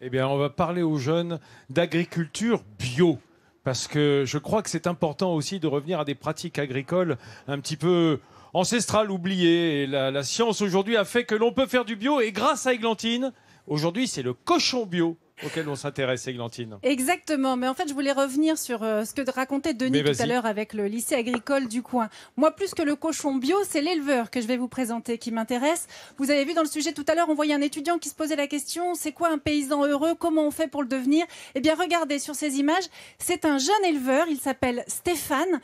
Eh bien, on va parler aux jeunes d'agriculture bio. Parce que je crois que c'est important aussi de revenir à des pratiques agricoles un petit peu ancestrales, oubliées. la, la science aujourd'hui a fait que l'on peut faire du bio. Et grâce à Eglantine, aujourd'hui, c'est le cochon bio auquel on s'intéresse, Églantine. Exactement, mais en fait, je voulais revenir sur euh, ce que racontait Denis tout à l'heure avec le lycée agricole du coin. Moi, plus que le cochon bio, c'est l'éleveur que je vais vous présenter qui m'intéresse. Vous avez vu dans le sujet tout à l'heure, on voyait un étudiant qui se posait la question c'est quoi un paysan heureux Comment on fait pour le devenir Eh bien, regardez sur ces images, c'est un jeune éleveur, il s'appelle Stéphane.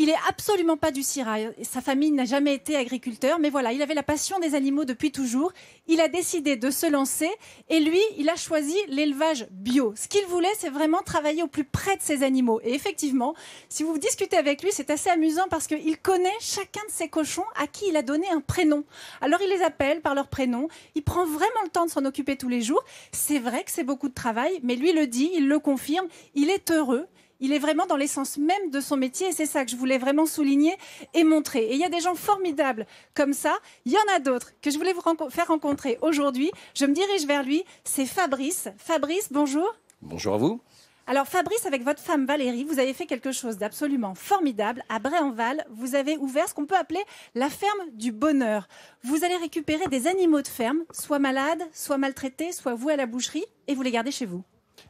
Il n'est absolument pas du Sirail. Sa famille n'a jamais été agriculteur, mais voilà, il avait la passion des animaux depuis toujours. Il a décidé de se lancer et lui, il a choisi l'élevage bio. Ce qu'il voulait, c'est vraiment travailler au plus près de ses animaux. Et effectivement, si vous discutez avec lui, c'est assez amusant parce qu'il connaît chacun de ses cochons à qui il a donné un prénom. Alors il les appelle par leur prénom. Il prend vraiment le temps de s'en occuper tous les jours. C'est vrai que c'est beaucoup de travail, mais lui le dit, il le confirme. Il est heureux il est vraiment dans l'essence même de son métier et c'est ça que je voulais vraiment souligner et montrer. Et il y a des gens formidables comme ça, il y en a d'autres que je voulais vous faire rencontrer aujourd'hui. Je me dirige vers lui, c'est Fabrice. Fabrice, bonjour. Bonjour à vous. Alors Fabrice, avec votre femme Valérie, vous avez fait quelque chose d'absolument formidable. À Bray-en-Val, vous avez ouvert ce qu'on peut appeler la ferme du bonheur. Vous allez récupérer des animaux de ferme, soit malades, soit maltraités, soit vous à la boucherie, et vous les gardez chez vous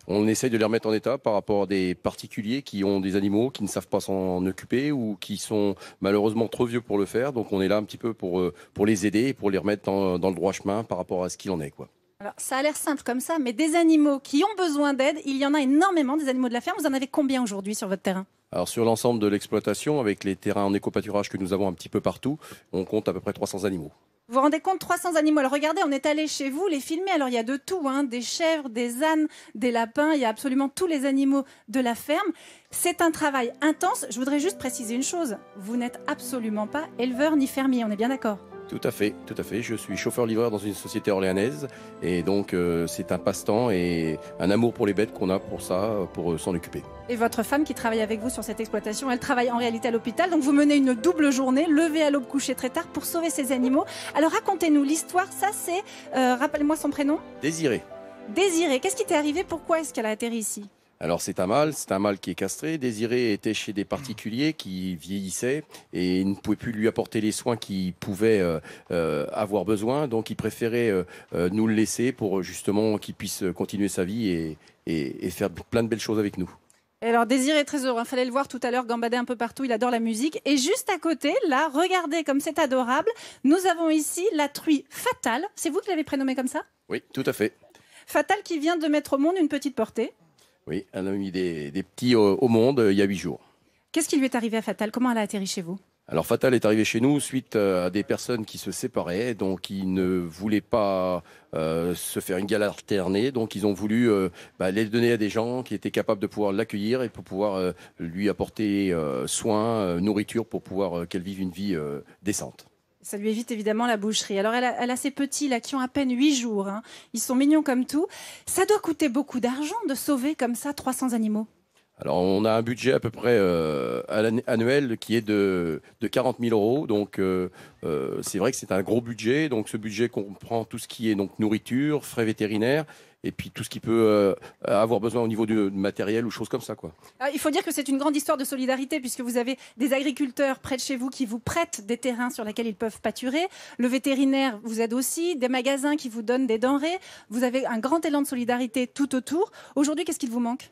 on essaye de les remettre en état par rapport à des particuliers qui ont des animaux, qui ne savent pas s'en occuper ou qui sont malheureusement trop vieux pour le faire. Donc on est là un petit peu pour, euh, pour les aider et pour les remettre dans, le droit chemin par rapport à ce qu'il en est. Quoi. ça a l'air simple comme ça, mais des animaux qui ont besoin d'aide, il y en a énormément des animaux de la ferme. Vous en avez combien aujourd'hui sur votre terrain alors sur l'ensemble de l'exploitation, avec les terrains en éco que nous avons un petit peu partout, on compte à peu près 300 animaux. Vous vous rendez compte, 300 animaux. Alors regardez, on est allé chez vous les filmer. Alors il y a de tout, hein, des chèvres, des ânes, des lapins, il y a absolument tous les animaux de la ferme. C'est un travail intense. Je voudrais juste préciser une chose. Vous n'êtes absolument pas éleveur ni fermier, on est bien d'accord tout à fait, tout à fait. Je suis chauffeur-livreur dans une société orléanaise et donc euh, c'est un passe-temps et un amour pour les bêtes qu'on a pour ça, pour euh, s'en occuper. Et votre femme qui travaille avec vous sur cette exploitation, elle travaille en réalité à l'hôpital, donc vous menez une double journée, levée à l'aube, couchée très tard pour sauver ces animaux. Alors racontez-nous l'histoire, ça c'est, euh, moi son prénom Désiré. Désiré, qu'est-ce qui t'est arrivé Pourquoi est-ce qu'elle a atterri ici alors c'est un mâle, c'est un mâle qui est castré. Désiré était chez des particuliers qui vieillissaient et ne pouvait plus lui apporter les soins qu'il pouvait euh, euh, avoir besoin. Donc il préférait euh, nous le laisser pour justement qu'il puisse continuer sa vie et, faire plein de belles choses avec nous. alors Désiré est très heureux, il fallait le voir tout à l'heure gambader un peu partout, il adore la musique. Et juste à côté, là, regardez comme c'est adorable, nous avons ici la truie fatale. C'est vous qui l'avez prénommée comme ça Oui, tout à fait. Fatale qui vient de mettre au monde une petite portée. Oui, elle a mis des, petits au monde euh, il y a huit jours. Qu'est-ce qui lui est arrivé à Fatal Comment elle a atterri chez vous Alors Fatal est arrivé chez nous suite euh, à des personnes qui se séparaient, donc ils ne voulaient pas euh, se faire une galère alternée, donc ils ont voulu bah, les donner à des gens qui étaient capables de pouvoir l'accueillir et pour pouvoir lui apporter soins, nourriture, pour pouvoir qu'elle vive une vie décente. Ça lui évite évidemment la boucherie. Alors elle a, ses petits là qui ont à peine 8 jours. Hein. Ils sont mignons comme tout. Ça doit coûter beaucoup d'argent de sauver comme ça 300 animaux. Alors on a un budget à peu près euh, annuel qui est de, de, 40 000 euros. Donc euh, euh, c'est vrai que c'est un gros budget. Donc ce budget comprend tout ce qui est donc nourriture, frais vétérinaires et puis tout ce qui peut euh, avoir besoin au niveau du matériel ou choses comme ça. Quoi. Ah, il faut dire que c'est une grande histoire de solidarité puisque vous avez des agriculteurs près de chez vous qui vous prêtent des terrains sur lesquels ils peuvent pâturer. Le vétérinaire vous aide aussi, des magasins qui vous donnent des denrées. Vous avez un grand élan de solidarité tout autour. Aujourd'hui, qu'est-ce qu'il vous manque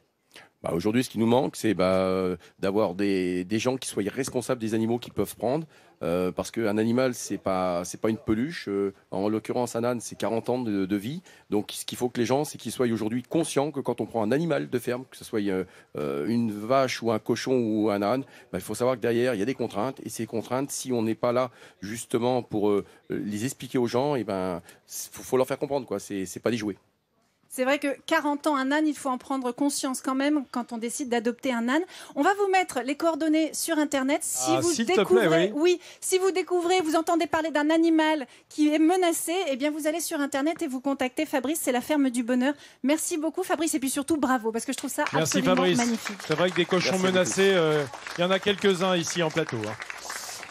bah, aujourd'hui, ce qui nous manque, c'est bah, euh, d'avoir des, gens qui soient responsables des animaux qu'ils peuvent prendre. Euh, parce qu'un animal, c'est pas pas une peluche. Euh, en l'occurrence, un âne, c'est 40 ans de, vie. Donc, ce qu'il faut que les gens, c'est qu'ils soient aujourd'hui conscients que quand on prend un animal de ferme, que ce soit une vache ou un cochon ou un âne, bah, il faut savoir que derrière, il y a des contraintes. Et ces contraintes, si on n'est pas là justement pour les expliquer aux gens, il ben, faut, leur faire comprendre Ce C'est pas des jouets. C'est vrai que 40 ans, un âne, il faut en prendre conscience quand même quand on décide d'adopter un âne. On va vous mettre les coordonnées sur Internet. Si ah, vous découvrez, oui. si vous découvrez, vous entendez parler d'un animal qui est menacé, et eh bien vous allez sur Internet et vous contactez Fabrice. C'est la ferme du bonheur. Merci beaucoup Fabrice et puis surtout bravo parce que je trouve ça Merci, absolument magnifique. C'est vrai que des cochons menacés, euh, il y en a quelques-uns ici en plateau. Hein.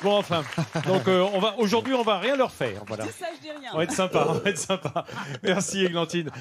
Bon, enfin, donc euh, on va aujourd'hui, on va rien leur faire. Voilà. Ça, je dis rien. On va être sympa, on va être sympa. Merci, Églantine.